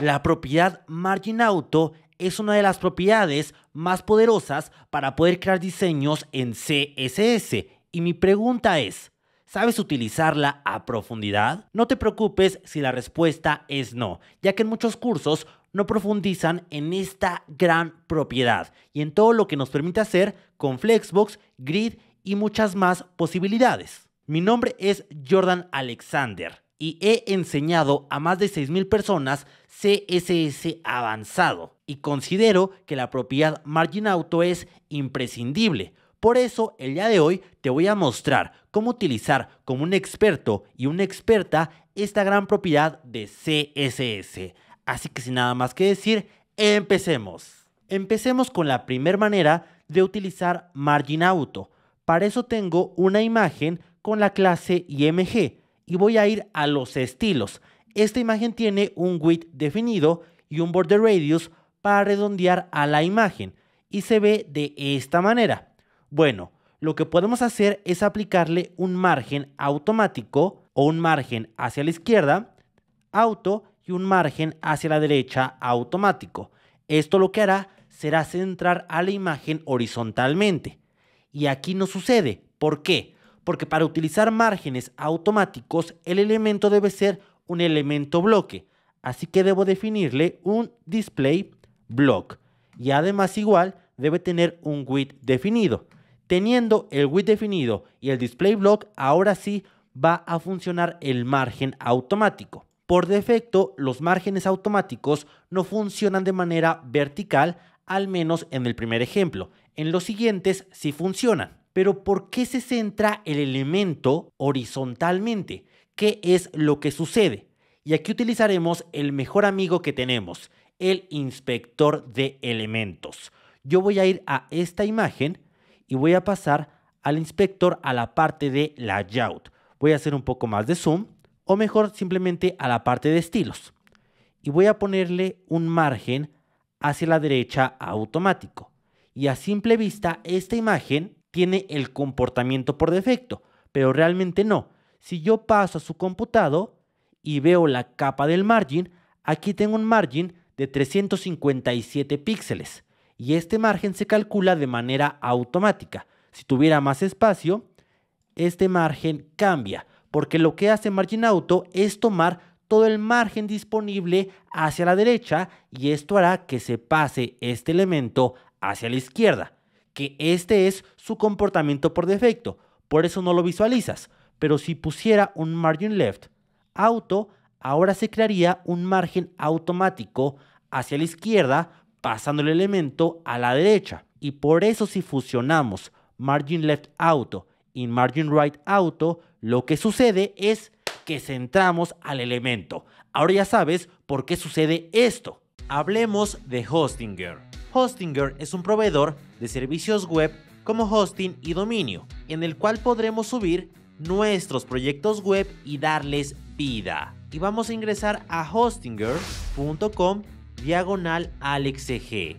La propiedad Margin Auto es una de las propiedades más poderosas para poder crear diseños en CSS. Y mi pregunta es, ¿Sabes utilizarla a profundidad? No te preocupes si la respuesta es no, ya que en muchos cursos no profundizan en esta gran propiedad y en todo lo que nos permite hacer con Flexbox, Grid y muchas más posibilidades. Mi nombre es Jordan Alexander y he enseñado a más de 6.000 personas CSS avanzado y considero que la propiedad margin auto es imprescindible. Por eso el día de hoy te voy a mostrar cómo utilizar como un experto y una experta esta gran propiedad de CSS. Así que sin nada más que decir, empecemos. Empecemos con la primera manera de utilizar margin auto. Para eso tengo una imagen con la clase IMG y voy a ir a los estilos. Esta imagen tiene un width definido y un border radius para redondear a la imagen y se ve de esta manera. Bueno, lo que podemos hacer es aplicarle un margen automático o un margen hacia la izquierda, auto y un margen hacia la derecha automático. Esto lo que hará será centrar a la imagen horizontalmente. Y aquí no sucede. ¿Por qué? porque para utilizar márgenes automáticos el elemento debe ser un elemento bloque, así que debo definirle un display block y además igual debe tener un width definido. Teniendo el width definido y el display block, ahora sí va a funcionar el margen automático. Por defecto, los márgenes automáticos no funcionan de manera vertical, al menos en el primer ejemplo. En los siguientes sí funcionan. Pero ¿por qué se centra el elemento horizontalmente? ¿Qué es lo que sucede? Y aquí utilizaremos el mejor amigo que tenemos, el inspector de elementos. Yo voy a ir a esta imagen y voy a pasar al inspector a la parte de layout. Voy a hacer un poco más de zoom o mejor simplemente a la parte de estilos. Y voy a ponerle un margen hacia la derecha automático. Y a simple vista esta imagen tiene el comportamiento por defecto, pero realmente no. Si yo paso a su computado y veo la capa del margin, aquí tengo un margin de 357 píxeles y este margen se calcula de manera automática. Si tuviera más espacio, este margen cambia, porque lo que hace Margin Auto es tomar todo el margen disponible hacia la derecha y esto hará que se pase este elemento hacia la izquierda que este es su comportamiento por defecto, por eso no lo visualizas, pero si pusiera un margin left auto, ahora se crearía un margen automático hacia la izquierda pasando el elemento a la derecha. Y por eso si fusionamos margin left auto y margin right auto, lo que sucede es que centramos al elemento. Ahora ya sabes por qué sucede esto. Hablemos de Hostinger. Hostinger es un proveedor de servicios web como hosting y dominio, en el cual podremos subir nuestros proyectos web y darles vida. Y vamos a ingresar a hostinger.com diagonal alexeg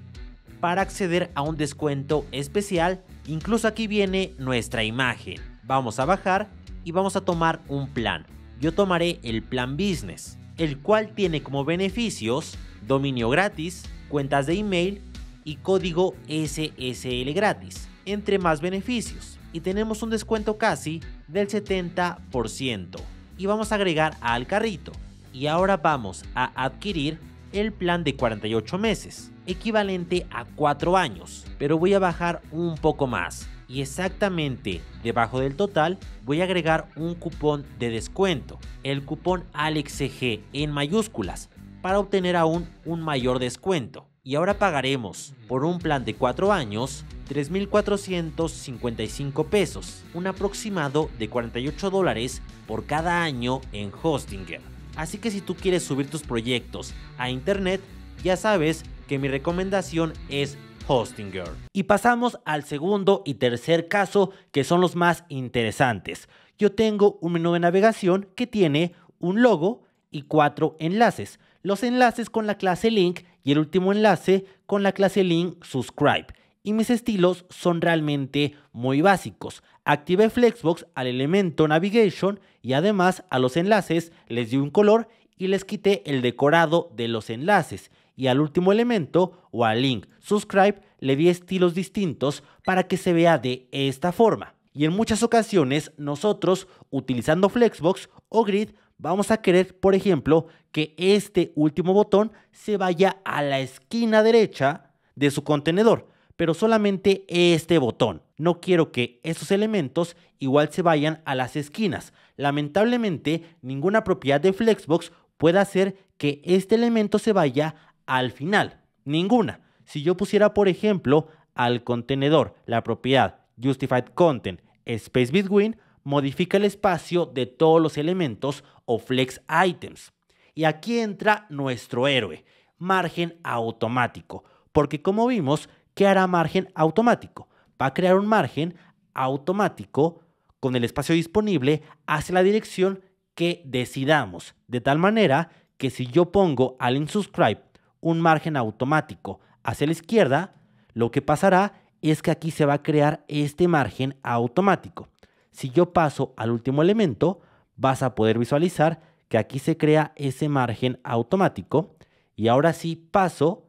para acceder a un descuento especial. Incluso aquí viene nuestra imagen. Vamos a bajar y vamos a tomar un plan. Yo tomaré el plan business, el cual tiene como beneficios dominio gratis, cuentas de email y código SSL gratis, entre más beneficios. Y tenemos un descuento casi del 70%. Y vamos a agregar al carrito. Y ahora vamos a adquirir el plan de 48 meses, equivalente a 4 años. Pero voy a bajar un poco más. Y exactamente debajo del total voy a agregar un cupón de descuento, el cupón AlexG en mayúsculas, para obtener aún un mayor descuento y ahora pagaremos por un plan de 4 años 3.455 pesos, un aproximado de 48 dólares por cada año en Hostinger. Así que si tú quieres subir tus proyectos a internet, ya sabes que mi recomendación es Hostinger. Y pasamos al segundo y tercer caso, que son los más interesantes. Yo tengo un menú de navegación que tiene un logo y cuatro enlaces. Los enlaces con la clase link y el último enlace con la clase link subscribe. Y mis estilos son realmente muy básicos. Activé Flexbox al elemento navigation y además a los enlaces les di un color y les quité el decorado de los enlaces. Y al último elemento o al link subscribe le di estilos distintos para que se vea de esta forma. Y en muchas ocasiones nosotros utilizando Flexbox o Grid vamos a querer, por ejemplo, que este último botón se vaya a la esquina derecha de su contenedor, pero solamente este botón. No quiero que esos elementos igual se vayan a las esquinas. Lamentablemente, ninguna propiedad de Flexbox puede hacer que este elemento se vaya al final. Ninguna. Si yo pusiera, por ejemplo, al contenedor la propiedad justified content space between, modifica el espacio de todos los elementos o flex items. Y aquí entra nuestro héroe, margen automático, porque como vimos, ¿qué hará margen automático? Va a crear un margen automático con el espacio disponible hacia la dirección que decidamos, de tal manera que si yo pongo al insubscribe un margen automático hacia la izquierda, lo que pasará es que aquí se va a crear este margen automático. Si yo paso al último elemento, vas a poder visualizar que aquí se crea ese margen automático y ahora sí paso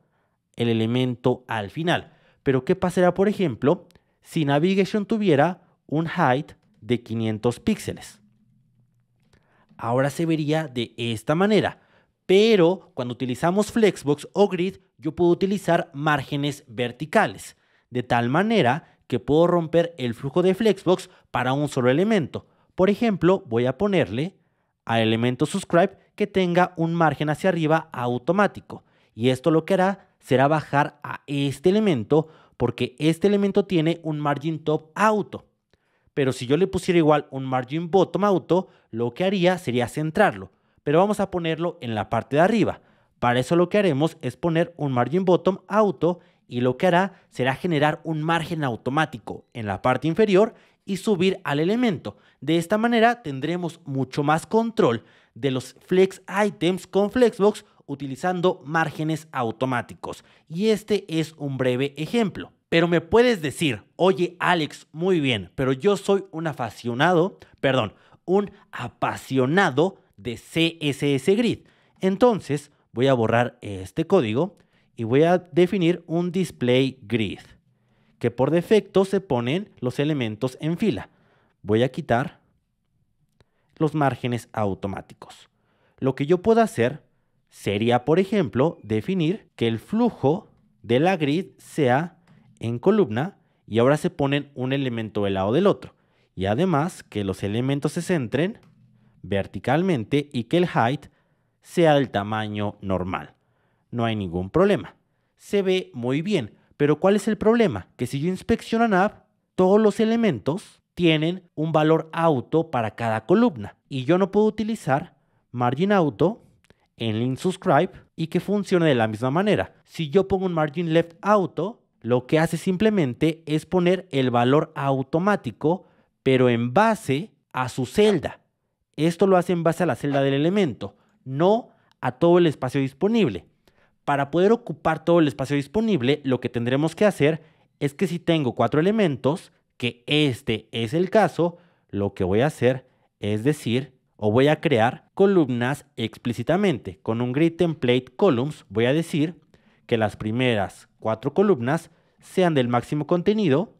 el elemento al final. Pero ¿qué pasará, por ejemplo, si Navigation tuviera un height de 500 píxeles? Ahora se vería de esta manera, pero cuando utilizamos Flexbox o Grid, yo puedo utilizar márgenes verticales, de tal manera que puedo romper el flujo de Flexbox para un solo elemento. Por ejemplo, voy a ponerle a elemento subscribe que tenga un margen hacia arriba automático. Y esto lo que hará será bajar a este elemento porque este elemento tiene un margin top auto. Pero si yo le pusiera igual un margin bottom auto, lo que haría sería centrarlo. Pero vamos a ponerlo en la parte de arriba. Para eso lo que haremos es poner un margin bottom auto y lo que hará será generar un margen automático en la parte inferior y subir al elemento. De esta manera tendremos mucho más control de los flex items con Flexbox utilizando márgenes automáticos. Y este es un breve ejemplo. Pero me puedes decir, oye Alex, muy bien, pero yo soy un apasionado. perdón, un apasionado de CSS Grid. Entonces voy a borrar este código y voy a definir un display grid, que por defecto se ponen los elementos en fila. Voy a quitar los márgenes automáticos. Lo que yo puedo hacer sería, por ejemplo, definir que el flujo de la grid sea en columna y ahora se ponen un elemento del lado del otro. Y además que los elementos se centren verticalmente y que el height sea del tamaño normal no hay ningún problema. Se ve muy bien, pero ¿cuál es el problema? Que si yo inspecciono app, todos los elementos tienen un valor auto para cada columna y yo no puedo utilizar margin auto en link subscribe y que funcione de la misma manera. Si yo pongo un margin left auto, lo que hace simplemente es poner el valor automático, pero en base a su celda. Esto lo hace en base a la celda del elemento, no a todo el espacio disponible. Para poder ocupar todo el espacio disponible, lo que tendremos que hacer es que si tengo cuatro elementos, que este es el caso, lo que voy a hacer es decir, o voy a crear columnas explícitamente. Con un grid template columns voy a decir que las primeras cuatro columnas sean del máximo contenido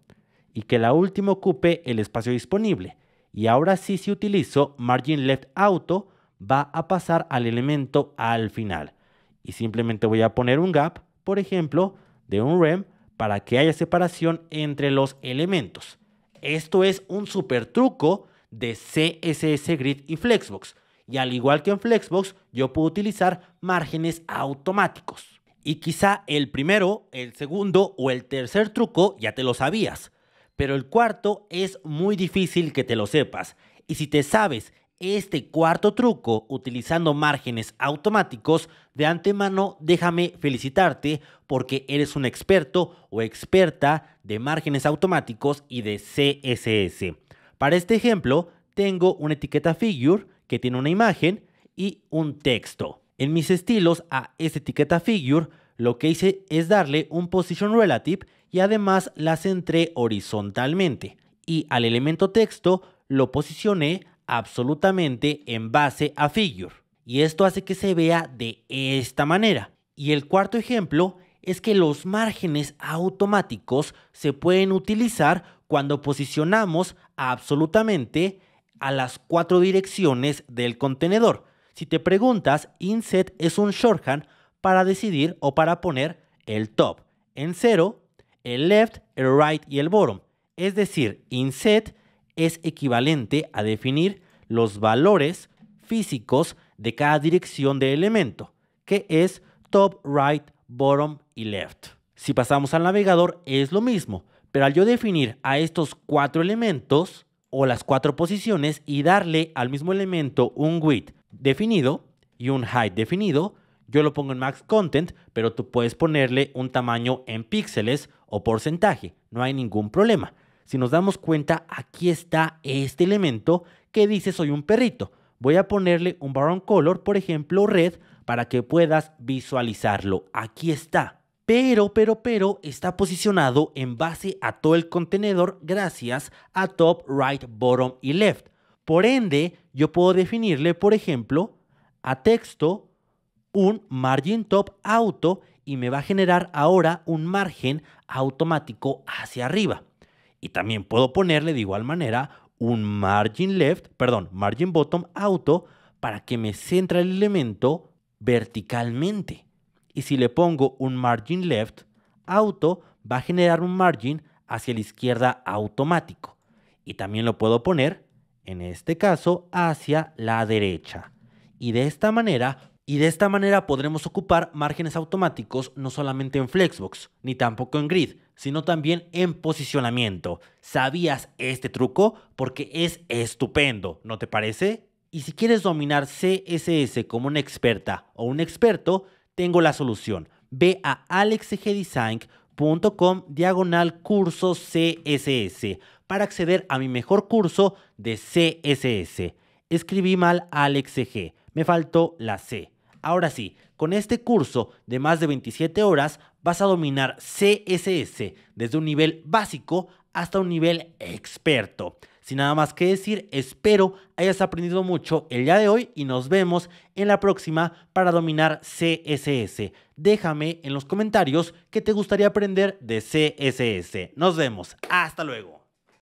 y que la última ocupe el espacio disponible. Y ahora sí, si utilizo margin left auto, va a pasar al elemento al final y simplemente voy a poner un gap, por ejemplo, de un rem para que haya separación entre los elementos. Esto es un super truco de CSS Grid y Flexbox. Y al igual que en Flexbox, yo puedo utilizar márgenes automáticos. Y quizá el primero, el segundo o el tercer truco ya te lo sabías. Pero el cuarto es muy difícil que te lo sepas. Y si te sabes este cuarto truco utilizando márgenes automáticos, de antemano déjame felicitarte porque eres un experto o experta de márgenes automáticos y de CSS. Para este ejemplo, tengo una etiqueta figure que tiene una imagen y un texto. En mis estilos a esta etiqueta figure, lo que hice es darle un position relative y además la centré horizontalmente. Y al elemento texto lo posicioné absolutamente en base a figure. Y esto hace que se vea de esta manera. Y el cuarto ejemplo es que los márgenes automáticos se pueden utilizar cuando posicionamos absolutamente a las cuatro direcciones del contenedor. Si te preguntas, inset es un shorthand para decidir o para poner el top en cero, el left, el right y el bottom. Es decir, inset es equivalente a definir los valores físicos de cada dirección de elemento, que es top, right, bottom y left. Si pasamos al navegador es lo mismo, pero al yo definir a estos cuatro elementos o las cuatro posiciones y darle al mismo elemento un width definido y un height definido, yo lo pongo en max content, pero tú puedes ponerle un tamaño en píxeles o porcentaje, no hay ningún problema. Si nos damos cuenta, aquí está este elemento que dice soy un perrito. Voy a ponerle un brown color, por ejemplo, red, para que puedas visualizarlo. Aquí está. Pero, pero, pero está posicionado en base a todo el contenedor gracias a top, right, bottom y left. Por ende, yo puedo definirle, por ejemplo, a texto un margin top auto y me va a generar ahora un margen automático hacia arriba. Y también puedo ponerle de igual manera un margin left, perdón, margin bottom auto para que me centre el elemento verticalmente. Y si le pongo un margin left auto, va a generar un margin hacia la izquierda automático. Y también lo puedo poner, en este caso, hacia la derecha. Y de esta manera y de esta manera podremos ocupar márgenes automáticos no solamente en Flexbox, ni tampoco en Grid, sino también en posicionamiento. ¿Sabías este truco? Porque es estupendo, ¿no te parece? Y si quieres dominar CSS como una experta o un experto, tengo la solución. Ve a alexgdesign.com diagonal curso CSS para acceder a mi mejor curso de CSS. Escribí mal AlexG, me faltó la C. Ahora sí, con este curso de más de 27 horas vas a dominar CSS desde un nivel básico hasta un nivel experto. Sin nada más que decir, espero hayas aprendido mucho el día de hoy y nos vemos en la próxima para dominar CSS. Déjame en los comentarios qué te gustaría aprender de CSS. Nos vemos. Hasta luego.